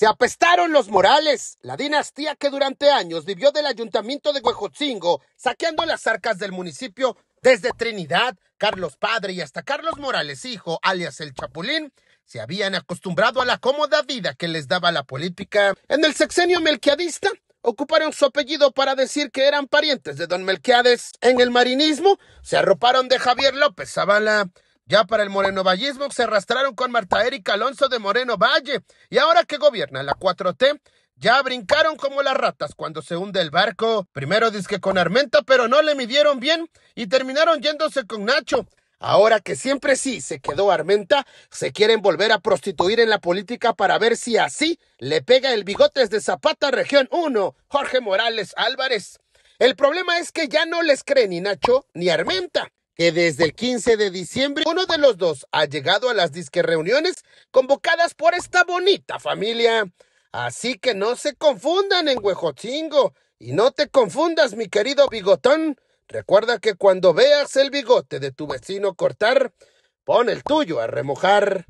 Se apestaron los Morales, la dinastía que durante años vivió del ayuntamiento de Huejotzingo, saqueando las arcas del municipio desde Trinidad, Carlos Padre y hasta Carlos Morales Hijo, alias el Chapulín, se habían acostumbrado a la cómoda vida que les daba la política. En el sexenio melquiadista, ocuparon su apellido para decir que eran parientes de don Melquiades. En el marinismo, se arroparon de Javier López Zavala. Ya para el Moreno morenovallismo se arrastraron con Marta Erika Alonso de Moreno Valle. Y ahora que gobierna la 4T, ya brincaron como las ratas cuando se hunde el barco. Primero disque con Armenta, pero no le midieron bien y terminaron yéndose con Nacho. Ahora que siempre sí se quedó Armenta, se quieren volver a prostituir en la política para ver si así le pega el bigotes de Zapata Región 1, Jorge Morales Álvarez. El problema es que ya no les cree ni Nacho ni Armenta que desde el 15 de diciembre uno de los dos ha llegado a las disque reuniones convocadas por esta bonita familia. Así que no se confundan en Huejotzingo y no te confundas, mi querido bigotón. Recuerda que cuando veas el bigote de tu vecino cortar, pon el tuyo a remojar.